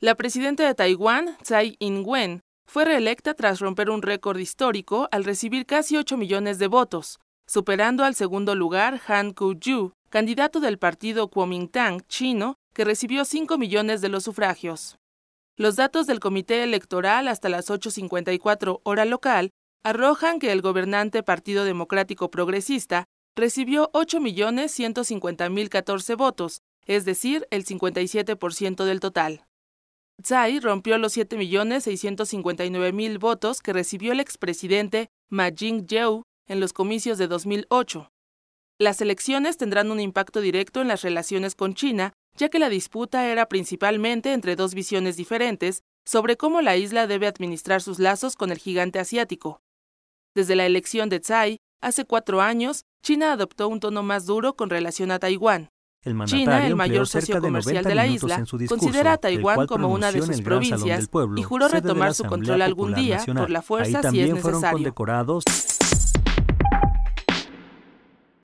La presidenta de Taiwán, Tsai Ing-wen, fue reelecta tras romper un récord histórico al recibir casi 8 millones de votos, superando al segundo lugar Han Kuo-yu, candidato del partido Kuomintang chino, que recibió 5 millones de los sufragios. Los datos del comité electoral hasta las 8.54 hora local arrojan que el gobernante Partido Democrático Progresista recibió 8.150.014 votos, es decir, el 57% del total. Tsai rompió los 7.659.000 votos que recibió el expresidente Ma Ying-jeou en los comicios de 2008. Las elecciones tendrán un impacto directo en las relaciones con China, ya que la disputa era principalmente entre dos visiones diferentes sobre cómo la isla debe administrar sus lazos con el gigante asiático. Desde la elección de Tsai, hace cuatro años, China adoptó un tono más duro con relación a Taiwán. China, el mayor socio comercial de, la isla, considera a Taiwán como una de sus provincias y juró retomar su control algún día por la fuerza si es necesario.